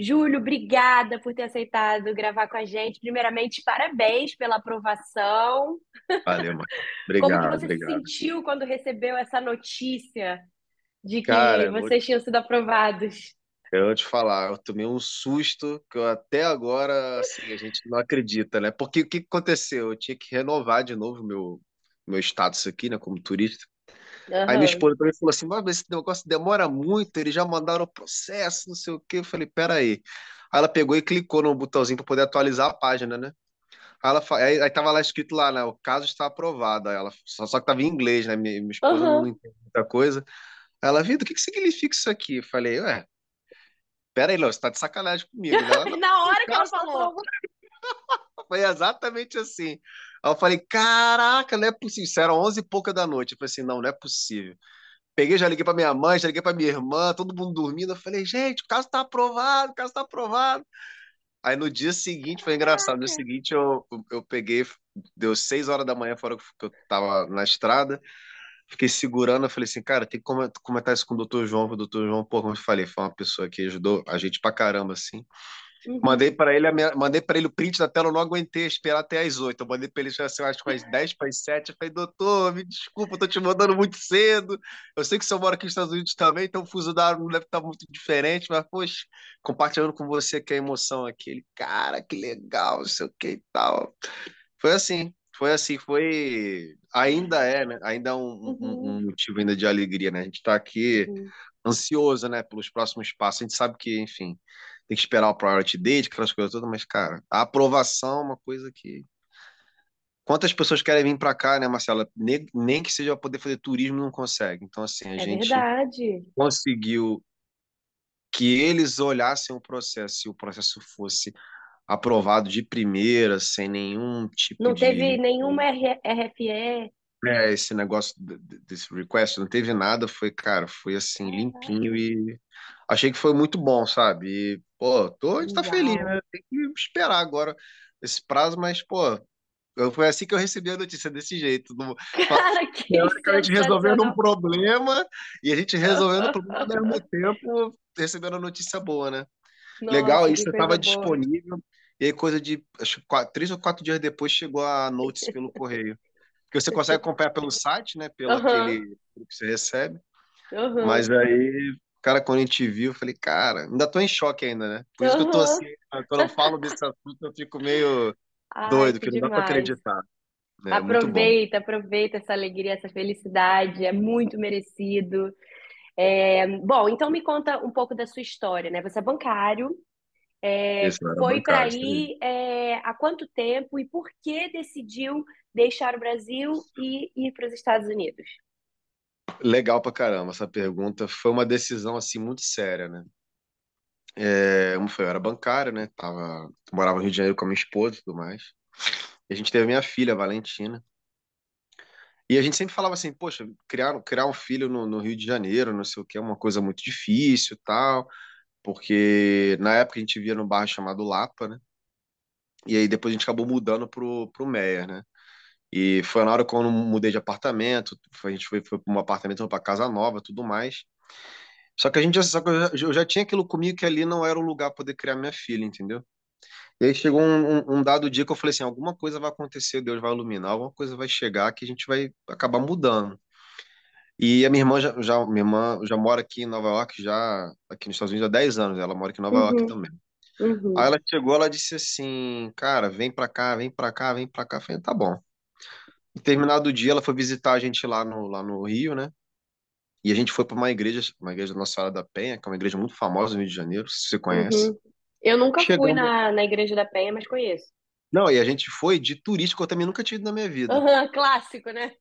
Júlio, obrigada por ter aceitado gravar com a gente. Primeiramente, parabéns pela aprovação. Valeu, mãe. Obrigado. Como que você obrigado. se sentiu quando recebeu essa notícia de que Cara, vocês muito... tinham sido aprovados? Eu vou te falar, eu tomei um susto que eu até agora assim, a gente não acredita, né? Porque o que aconteceu? Eu tinha que renovar de novo meu meu status aqui, né, como turista. Uhum. Aí minha esposa também falou assim, mas esse negócio demora muito, eles já mandaram o processo, não sei o quê. Eu falei, peraí. Aí ela pegou e clicou no botãozinho para poder atualizar a página, né? Aí, ela, aí, aí tava lá escrito lá, né? O caso está aprovado. ela, só, só que tava em inglês, né? Minha, minha esposa uhum. não entende muita coisa. Aí ela, Vitor, o que, que significa isso aqui? Eu falei, ué, peraí, Léo, você tá de sacanagem comigo, né? Ela, Na hora que ela tá falou. Foi exatamente assim. Aí eu falei, caraca, não é possível. Isso era 11 e pouca da noite. Eu falei assim, não, não é possível. Peguei, já liguei para minha mãe, já liguei para minha irmã, todo mundo dormindo. Eu falei, gente, o caso tá aprovado, o caso tá aprovado. Aí no dia seguinte, foi engraçado, no dia seguinte eu, eu peguei, deu 6 horas da manhã, fora que eu tava na estrada, fiquei segurando, eu falei assim, cara, tem que comentar isso com o doutor João, o doutor João, pô, como eu falei, foi uma pessoa que ajudou a gente pra caramba, assim. Uhum. Mandei para ele, mandei para ele o print da tela, eu não aguentei esperar até as 8. Eu mandei para ele, assim, acho que umas 10 para as 7. Eu falei, doutor, me desculpa, eu tô te mandando muito cedo. Eu sei que o senhor mora aqui nos Estados Unidos também, então o fuso da não deve estar tá muito diferente, mas, poxa, compartilhando com você que a emoção aqui. Ele, cara, que legal, não sei o que e tal. Foi assim, foi assim, foi. Ainda é, né? Ainda é um, uhum. um, um uhum. motivo ainda de alegria, né? A gente está aqui uhum. ansioso, né, pelos próximos passos. A gente sabe que, enfim tem que esperar o priority date, aquelas coisas todas, mas, cara, a aprovação é uma coisa que. Quantas pessoas querem vir para cá, né, Marcela? Nem, nem que seja para poder fazer turismo, não consegue. Então, assim, a é gente verdade. conseguiu que eles olhassem o processo, se o processo fosse aprovado de primeira, sem nenhum tipo não de. Não teve nenhuma RFE, é, esse negócio desse request não teve nada, foi, cara, foi assim, é. limpinho e achei que foi muito bom, sabe? E, pô, tô, a gente tá feliz, né? Tem que esperar agora esse prazo, mas, pô, foi assim que eu recebi a notícia, desse jeito. No... Cara, que gente resolvendo um problema e a gente resolvendo o problema ao mesmo tempo, recebendo a notícia boa, né? Nossa, Legal, isso estava disponível. E aí, coisa de acho, quatro, três ou quatro dias depois, chegou a notícia pelo correio que você consegue comprar pelo site, né? Pelo uhum. aquele que você recebe. Uhum. Mas aí, cara, quando a gente viu, eu falei, cara, ainda tô em choque ainda, né? Por isso uhum. que eu tô assim, quando eu falo desse assunto, eu fico meio Ai, doido, que não dá pra acreditar. É aproveita, aproveita essa alegria, essa felicidade, é muito merecido. É... Bom, então me conta um pouco da sua história, né? Você é bancário, é, Isso, foi para aí é, há quanto tempo e por que decidiu deixar o Brasil e ir para os Estados Unidos? Legal pra caramba essa pergunta. Foi uma decisão assim muito séria, né? É, foi, eu era bancária, né? Tava, morava no Rio de Janeiro com a minha esposa e tudo mais. E a gente teve minha filha, a Valentina. E a gente sempre falava assim, poxa, criar, criar um filho no, no Rio de Janeiro, não sei o que, é uma coisa muito difícil e tal, porque na época a gente via no bairro chamado Lapa, né? E aí depois a gente acabou mudando pro, pro Meier, né? E foi na hora que eu mudei de apartamento, a gente foi, foi para um apartamento, para casa nova, tudo mais. Só que a gente só que eu, já, eu já tinha aquilo comigo que ali não era o lugar para poder criar minha filha, entendeu? E aí chegou um, um, um, dado dia que eu falei assim, alguma coisa vai acontecer, Deus vai iluminar, alguma coisa vai chegar que a gente vai acabar mudando. E a minha irmã já, já minha irmã já mora aqui em Nova York, já aqui nos Estados Unidos há 10 anos, ela mora aqui em Nova uhum. York também. Uhum. Aí ela chegou, ela disse assim, cara, vem para cá, vem para cá, vem para cá. Eu falei, tá bom determinado dia ela foi visitar a gente lá no, lá no Rio, né? E a gente foi para uma igreja, uma igreja Nossa Senhora da Penha, que é uma igreja muito famosa no Rio de Janeiro, se você uhum. conhece. Uhum. Eu nunca Chegamos... fui na, na igreja da Penha, mas conheço. Não, e a gente foi de turista, que eu também nunca tive na minha vida. Uhum, clássico, né?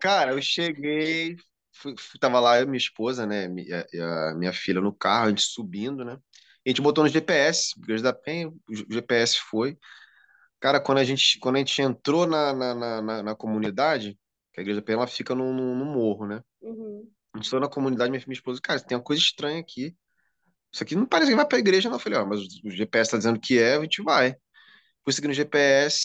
Cara, eu cheguei, fui, tava lá eu, minha esposa, né, minha, eh, eh, a minha filha no carro, a gente subindo, né? A gente botou no GPS, igreja da Penha, o GPS foi. Cara, quando a gente, quando a gente entrou na, na, na, na- na comunidade, que a igreja Pena fica no no morro, né? Uhum. A gente entrou na comunidade, minha, minha esposa, cara, tem uma coisa estranha aqui. Isso aqui não parece que vai pra igreja, não. Eu falei, ó, mas o GPS tá dizendo que é, a gente vai. Fui seguindo o GPS,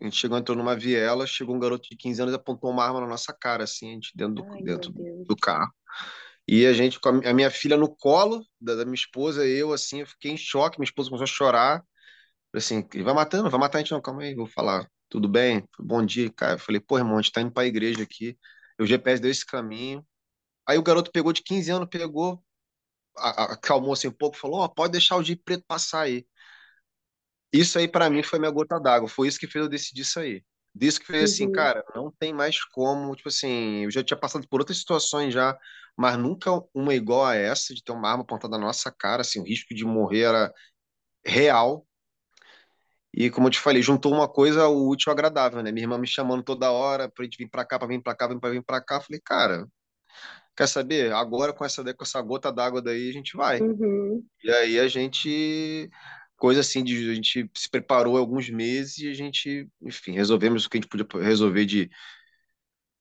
a gente chegou, entrou numa viela, chegou um garoto de 15 anos e apontou uma arma na nossa cara, assim, a gente dentro do, Ai, dentro do carro. E a gente, com a, a minha filha no colo da, da minha esposa, eu, assim, eu fiquei em choque, minha esposa começou a chorar assim, ele vai matando, vai matar a gente, não, calma aí, vou falar, tudo bem? Bom dia, cara. Eu falei, pô, irmão, a gente tá indo pra igreja aqui, o GPS deu esse caminho. Aí o garoto pegou de 15 anos, pegou, acalmou assim um pouco, falou, ó, oh, pode deixar o dia preto passar aí. Isso aí para mim foi minha gota d'água, foi isso que fez eu decidir sair. disse que fez assim, uhum. cara, não tem mais como, tipo assim, eu já tinha passado por outras situações já, mas nunca uma igual a essa, de ter uma arma apontada na nossa cara, assim, o risco de morrer era real, e como eu te falei, juntou uma coisa o útil ao agradável, né? Minha irmã me chamando toda hora pra gente vir pra cá, pra vir pra cá, pra vir pra cá. falei, cara, quer saber? Agora com essa, com essa gota d'água daí a gente vai. Uhum. E aí a gente, coisa assim, de, a gente se preparou alguns meses e a gente, enfim, resolvemos o que a gente podia resolver de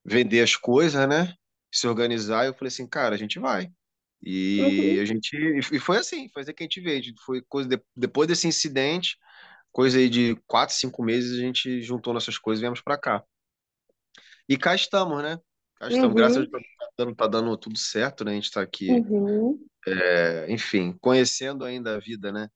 vender as coisas, né? Se organizar. e Eu falei assim, cara, a gente vai. E uhum. a gente, e foi assim, foi assim que a gente veio. Foi coisa de, depois desse incidente coisa aí de quatro, cinco meses, a gente juntou nossas coisas e viemos para cá. E cá estamos, né? Cá estamos, uhum. graças a uhum. Deus, tá dando, tá dando tudo certo, né? A gente está aqui, uhum. é, enfim, conhecendo ainda a vida, né?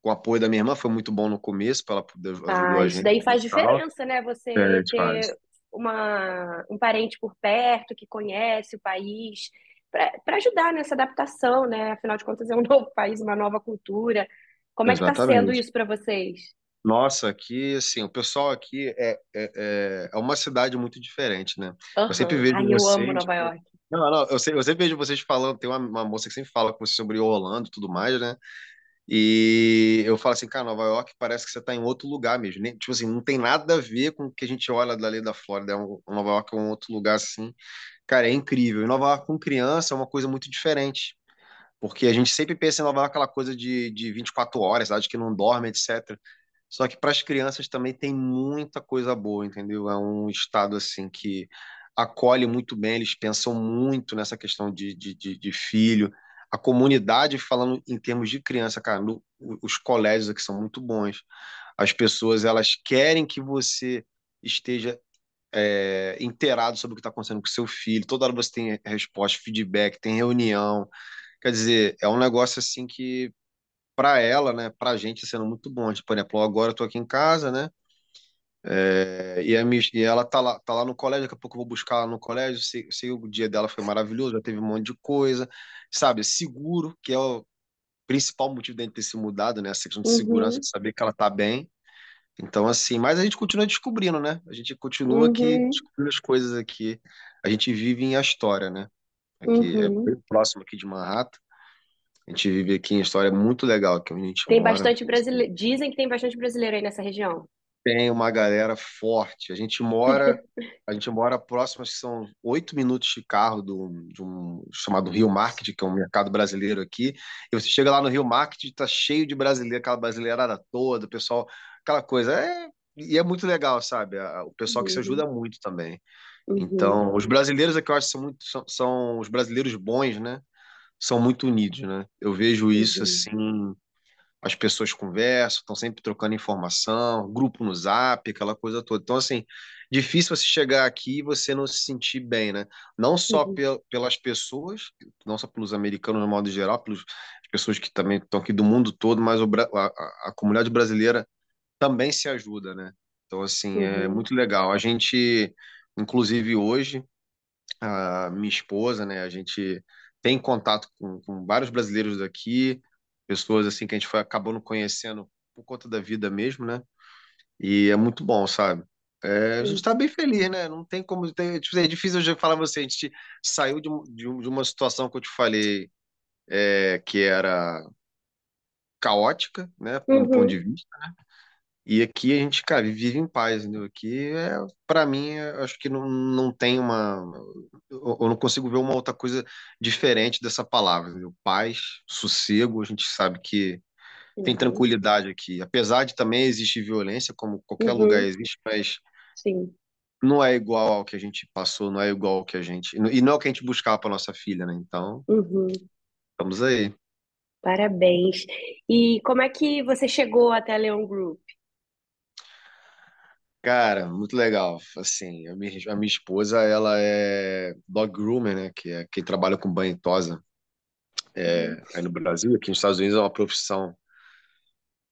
Com o apoio da minha irmã, foi muito bom no começo, para ela poder ajudar ah, a gente. Isso daí faz diferença, né? Você é, ter uma, um parente por perto que conhece o país, para ajudar nessa adaptação, né? Afinal de contas, é um novo país, uma nova cultura. Como é que está sendo isso para vocês? Nossa, aqui, assim, o pessoal aqui é, é, é, é uma cidade muito diferente, né? Uhum. Eu sempre vejo Ai, vocês... eu amo Nova tipo York. Não, não, eu sempre, eu sempre vejo vocês falando, tem uma, uma moça que sempre fala com você sobre Orlando e tudo mais, né? E eu falo assim, cara, Nova York parece que você está em outro lugar mesmo. Né? Tipo assim, não tem nada a ver com o que a gente olha da lei da Flórida. É Nova York é um outro lugar assim. Cara, é incrível. E Nova York com criança é uma coisa muito diferente. Porque a gente sempre pensa em Nova York aquela coisa de, de 24 horas, cidade que não dorme, etc. Só que para as crianças também tem muita coisa boa, entendeu? É um estado assim que acolhe muito bem, eles pensam muito nessa questão de, de, de, de filho. A comunidade, falando em termos de criança, cara, no, os colégios aqui são muito bons. As pessoas, elas querem que você esteja é, inteirado sobre o que está acontecendo com seu filho. Toda hora você tem resposta, feedback, tem reunião. Quer dizer, é um negócio assim que para ela, né, para a gente, sendo muito bom. Tipo, por exemplo, agora eu tô aqui em casa, né, é, e, a minha, e ela tá lá, tá lá no colégio, daqui a pouco eu vou buscar ela no colégio, sei, sei o dia dela foi maravilhoso, já teve um monte de coisa, sabe, seguro, que é o principal motivo da ter se mudado, né, essa questão de uhum. segurança, de saber que ela tá bem. Então, assim, mas a gente continua descobrindo, né, a gente continua uhum. aqui descobrindo as coisas aqui, a gente vive em história, né, aqui, é uhum. é bem próximo aqui de Manhattan, a gente vive aqui em história muito legal aqui é onde a gente Tem mora. bastante brasileiro. Dizem que tem bastante brasileiro aí nessa região. Tem uma galera forte. A gente mora, a gente mora próximo, acho que são oito minutos de carro do, de um chamado Rio Market, que é um mercado brasileiro aqui. E você chega lá no Rio Market, tá cheio de brasileiro, aquela brasileirada toda, o pessoal, aquela coisa. É, e é muito legal, sabe? O pessoal que se ajuda uhum. muito também. Uhum. Então, os brasileiros aqui é eu acho que são muito são, são os brasileiros bons, né? são muito unidos, né? Eu vejo uhum. isso assim, as pessoas conversam, estão sempre trocando informação, grupo no Zap, aquela coisa toda. Então assim, difícil você chegar aqui e você não se sentir bem, né? Não só uhum. pel pelas pessoas, não só pelos americanos no modo geral, pelas pessoas que também estão aqui do mundo todo, mas a, a, comunidade brasileira também se ajuda, né? Então, assim, uhum. é muito legal. A gente, inclusive hoje, a minha esposa, né, a gente tem contato com, com, vários brasileiros daqui, pessoas assim que a gente foi acabando conhecendo por conta da vida mesmo, né? E é muito bom, sabe? É, a gente está bem feliz, né? Não tem como. Tem, tipo, é difícil eu falar você. A gente saiu de, de, de uma situação que eu te falei é, que era caótica, né? Do uhum. ponto de vista, né? E aqui a gente, cara, vive em paz, entendeu? Aqui, é, para mim, é, acho que não, não tem uma. Eu, não consigo ver uma outra coisa diferente dessa palavra, entendeu? Paz, sossego, a gente sabe que tem tranquilidade aqui. Apesar de também existir violência, como qualquer uhum. lugar existe, mas Sim. não é igual ao que a gente passou, não é igual ao que a gente. E não é o que a gente buscava para nossa filha, né? Então, uhum. estamos aí. Parabéns. E como é que você chegou até a Leon Group? Cara, muito legal. Assim, a minha, a minha esposa, ela é dog groomer, né? Que é quem trabalha com banho e tosa é, hum. aí no Brasil, aqui nos Estados Unidos é uma profissão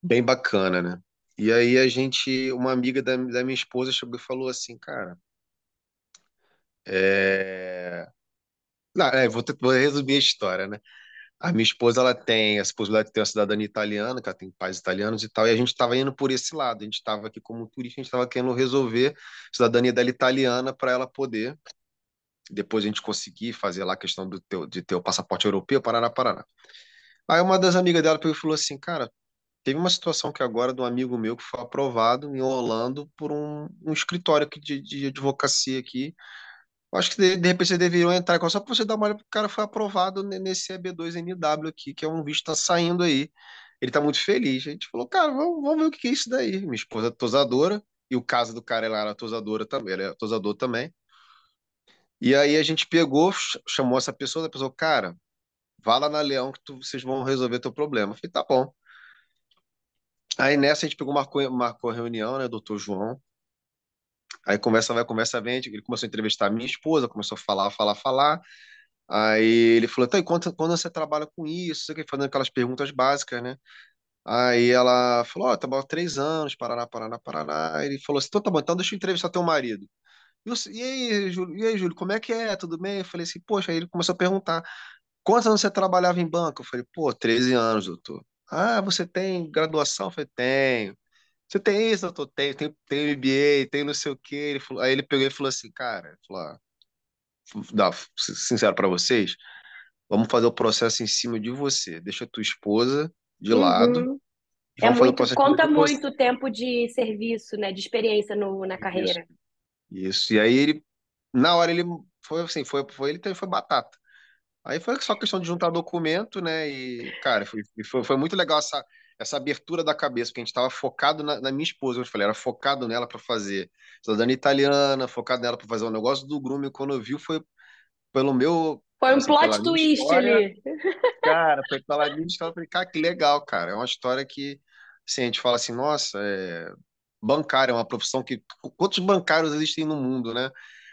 bem bacana, né? E aí a gente, uma amiga da, da minha esposa chegou e falou assim, cara, é... Não, é, vou, vou resumir a história, né? A minha esposa ela tem essa possibilidade de ter uma cidadania italiana, que ela tem pais italianos e tal, e a gente estava indo por esse lado. A gente estava aqui como turista, a gente estava querendo resolver a cidadania dela italiana para ela poder depois a gente conseguir fazer lá a questão do teu, de ter o passaporte europeu, Paraná, Paraná. Aí uma das amigas dela falou assim, cara, teve uma situação que agora de um amigo meu que foi aprovado em Orlando por um, um escritório aqui de, de advocacia aqui, Acho que de, de repente vocês deveriam entrar com só para você dar uma olhada, porque o cara foi aprovado nesse EB2NW aqui, que é um visto que está saindo aí. Ele está muito feliz. A gente falou, cara, vamos, vamos ver o que é isso daí. Minha esposa é tosadora, e o caso do cara ela era tosadora também, ele era é tosador também. E aí a gente pegou, chamou essa pessoa, a pessoa, cara, vá lá na Leão que tu, vocês vão resolver teu problema. Eu falei, tá bom. Aí nessa a gente pegou, marcou, marcou a reunião, né, doutor João, Aí conversa vai, conversa vem, tipo, ele começou a entrevistar a minha esposa, começou a falar, falar, falar. Aí ele falou, "Então, e quando, quando você trabalha com isso? Você fazendo aquelas perguntas básicas, né? Aí ela falou, ó, oh, tá bom, três anos, Paraná, Paraná, Paraná. Aí ele falou assim, então tá bom, então deixa eu entrevistar teu marido. E, eu, e, aí, Júlio, e aí, Júlio, como é que é? Tudo bem? Eu falei assim, poxa, aí ele começou a perguntar, quantos anos você trabalhava em banco? Eu falei, pô, 13 anos, doutor. Ah, você tem graduação? Eu falei, tenho. Você tem isso? Eu tenho tem, tem, tem MBA, tem não sei o quê. Ele falou, aí ele pegou e falou assim, cara, falou, ah, sincero para vocês, vamos fazer o processo em cima de você. Deixa a tua esposa de uhum. lado. É muito, conta de... muito tempo de serviço, né? De experiência no, na carreira. Isso. Isso. E aí ele, na hora ele foi assim, foi, foi ele foi batata. Aí foi só questão de juntar documento, né? E, cara, foi, foi, foi muito legal essa, essa abertura da cabeça, porque a gente estava focado na, na, minha esposa, eu falei, era focado nela para fazer cidadania italiana, focado nela para fazer o um negócio do Grume. Quando eu vi, foi pelo meu. Foi um sei, assim, plot twist história. ali. Cara, foi pela minha história. Eu falei, cara, que legal, cara. É uma história que assim, a gente fala assim, nossa, é... bancário é uma profissão que. Quantos bancários existem no mundo, né?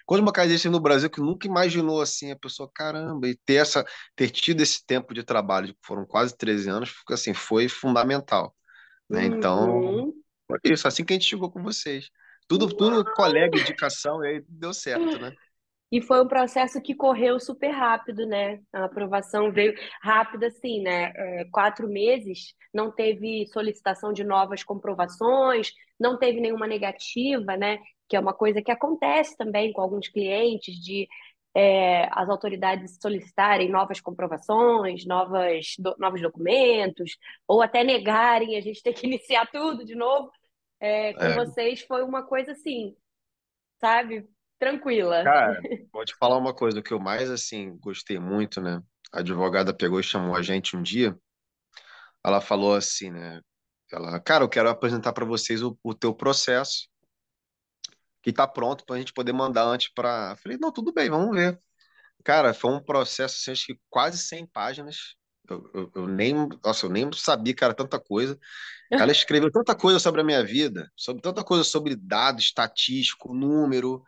Quando uma característica no Brasil que nunca imaginou assim, a pessoa, caramba, e ter, essa, ter tido esse tempo de trabalho, tipo, foram quase 13 anos, assim, foi fundamental. Né? Então, uhum. foi isso, assim que a gente chegou com vocês. Tudo, tudo colega, indicação, e aí deu certo, né? E foi um processo que correu super rápido, né? A aprovação veio rápida, assim, né? É, quatro meses, não teve solicitação de novas comprovações, não teve nenhuma negativa, né? que é uma coisa que acontece também com alguns clientes de é, as autoridades solicitarem novas comprovações, novas, do, novos documentos, ou até negarem, a gente ter que iniciar tudo de novo. É, com é. vocês foi uma coisa assim, sabe, tranquila. Cara, vou te falar uma coisa, o que eu mais assim gostei muito, né? A advogada pegou e chamou a gente um dia. Ela falou assim, né? Ela, cara, eu quero apresentar para vocês o, o teu processo que tá pronto para a gente poder mandar antes para. Falei, não, tudo bem, vamos ver. Cara, foi um processo, assim, acho que quase 100 páginas. Eu, eu, eu, nem, nossa, eu nem sabia, cara, tanta coisa. Ela escreveu tanta coisa sobre a minha vida, sobre tanta coisa sobre dado estatístico, número,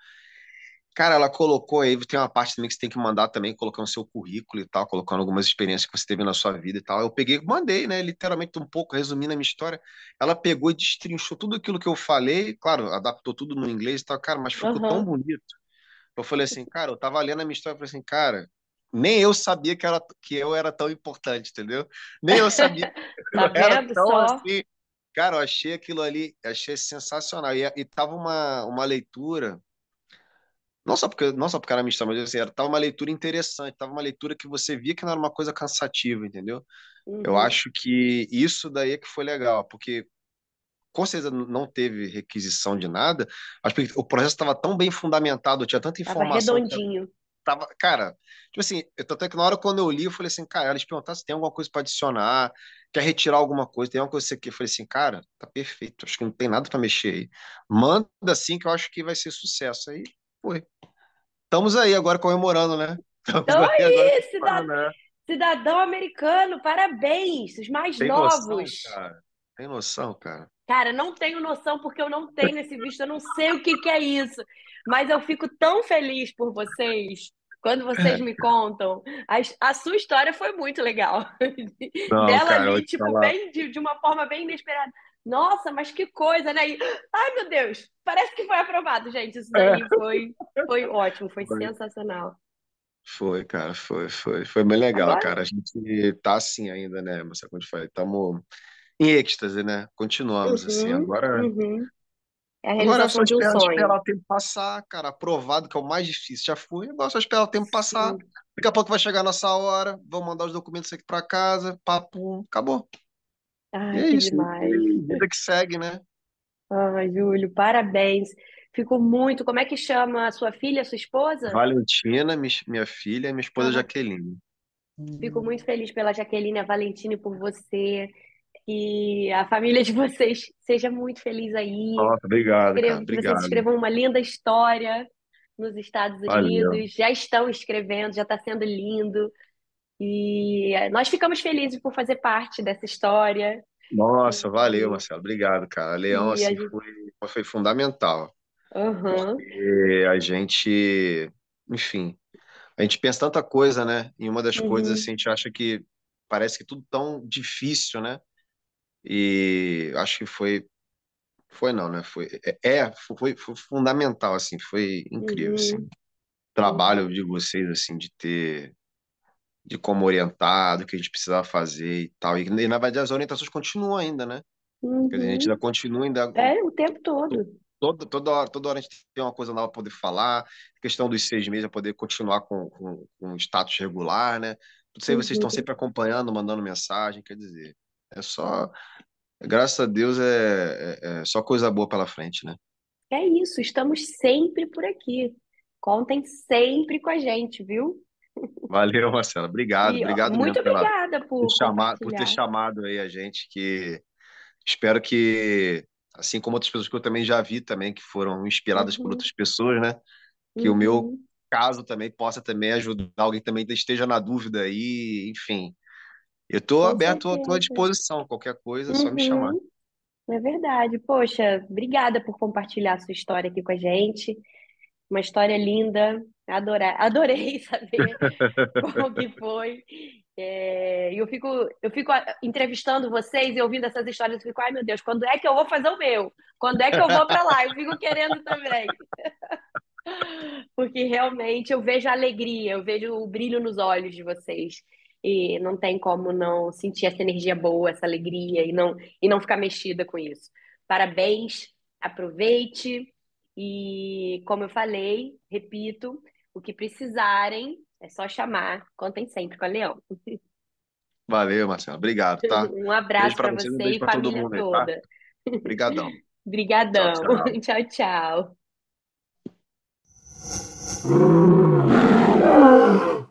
Cara, ela colocou aí, tem uma parte também que você tem que mandar também, colocando seu currículo e tal, colocando algumas experiências que você teve na sua vida e tal. Eu peguei, mandei, né, literalmente um pouco, resumindo a minha história. Ela pegou e destrinchou tudo aquilo que eu falei, claro, adaptou tudo no inglês e tal, cara, mas ficou uhum. tão bonito. Eu falei assim, cara, eu tava lendo a minha história, e falei assim, cara, nem eu sabia que, era, que eu era tão importante, entendeu? Nem eu sabia. tá eu era tão só? assim. Cara, eu achei aquilo ali, achei sensacional. E, e tava uma, uma leitura não só porque não só porque era mistura, mas assim, era, tava uma leitura interessante, tava uma leitura que você via que não era uma coisa cansativa, entendeu? Uhum. Eu acho que isso daí é que foi legal, porque com certeza não teve requisição de nada, mas o processo estava tão bem fundamentado, tinha tanta informação. Tava redondinho. Tava, cara, tipo assim, eu, até que na hora quando eu li, eu falei assim, cara, eles perguntaram se tem alguma coisa para adicionar, quer retirar alguma coisa, tem alguma coisa que eu falei assim, cara, tá perfeito, acho que não tem nada para mexer aí. Manda assim que eu acho que vai ser sucesso. Aí foi. Estamos aí agora comemorando, né? Estamos então aí, é cidadão, né? cidadão americano, parabéns, os mais Tem novos. Noção, Tem noção, cara? Cara, não tenho noção porque eu não tenho esse visto, eu não sei o que, que é isso. Mas eu fico tão feliz por vocês quando vocês me contam. A, a sua história foi muito legal. Não, Dela cara, ali, tipo, bem, de, de uma forma bem inesperada. Nossa, mas que coisa, né? E, ai, meu Deus, parece que foi aprovado, gente. Isso daí é. foi, foi ótimo, foi, foi, sensacional. Foi, cara, foi, foi, foi bem legal, Agora? cara. A gente tá assim ainda, né? Mas é como eu falei, estamos em êxtase, né? Continuamos assim, uhum, assim. Agora, uhum. É a realização de um sonho. Agora esperar o tempo passar, cara. Aprovado, que é o mais difícil, já foi. Agora só esperar o tempo Sim. passar. Daqui a pouco vai chegar a nossa hora. Vamos mandar os documentos aqui para casa. Papo, acabou. Ai, E é que isso, né? demais. vida que segue, né? Ai, Júlio, parabéns. Fico muito. Como é que chama a sua filha, a sua esposa? Valentina, minha filha, e minha esposa Ah, Jaqueline. Fico uhum. muito feliz pela Jaqueline, a Valentina e por você. E a família de vocês seja muito feliz aí. Nossa, obrigado, cara, vocês escrevam uma linda história nos Estados Valeu. Unidos. Já estão escrevendo, já está sendo lindo. E nós ficamos felizes por fazer parte dessa história. Nossa, valeu, Marcelo. Obrigado, cara. Leão assim, gente... foi, foi, fundamental. Uhum. Porque a gente, enfim, a gente pensa tanta coisa, né? E uma das uhum. coisas, assim, a gente acha que parece que tudo tão difícil, né? E acho que foi. Foi não, né? Foi, é, é foi, foi fundamental, assim, foi incrível, assim. uhum. assim. O trabalho de vocês, assim, de ter de como orientar, do que a gente precisava fazer e tal. E, e na verdade as orientações continuam ainda, né? Uhum. Dizer, a gente uhum. ainda continua ainda. É, o tempo todo. Toda, toda, hora, toda hora a gente tem uma coisa nova para poder falar, questão dos seis meses para poder continuar com, com, com status regular, né? Não sei, vocês estão uhum. sempre acompanhando, mandando mensagem, quer dizer, é só. Graças a Deus é, é, é só coisa boa pela frente, né? É isso, estamos sempre por aqui. Contem sempre com a gente, viu? Valeu, Marcela. Obrigado, e, obrigado ó, muito pela, obrigada por, por, chamar, por ter chamado aí a gente, que espero que, assim como outras pessoas que eu também já vi também, que foram inspiradas uhum. por outras pessoas, né? Que uhum. o meu uhum. caso também possa também ajudar alguém também esteja na dúvida aí, enfim. Eu estou aberto, estou à disposição, qualquer coisa, é uhum. só me uhum. chamar. É verdade. Poxa, obrigada por compartilhar a sua história aqui com a gente uma história linda. adorei. adorei saber como que foi. É, eu fico, eu fico ah, entrevistando vocês e ouvindo essas histórias, eu fico, ai meu Deus, quando é que eu vou fazer o meu? Quando é que eu vou para lá? Eu fico querendo também. Porque realmente eu vejo a alegria, eu vejo o brilho nos olhos de vocês. E não tem como não sentir essa energia boa, essa alegria e não, e não ficar mexida com isso. Parabéns, aproveite, e como eu falei, repito, o que precisarem é só chamar. Contem sempre com a Leão. Valeu, Marcela. Obrigado, tá? Um abraço para você, e família todo mundo, tá? toda. tá? Obrigadão. Obrigadão. tchau. tchau. tchau.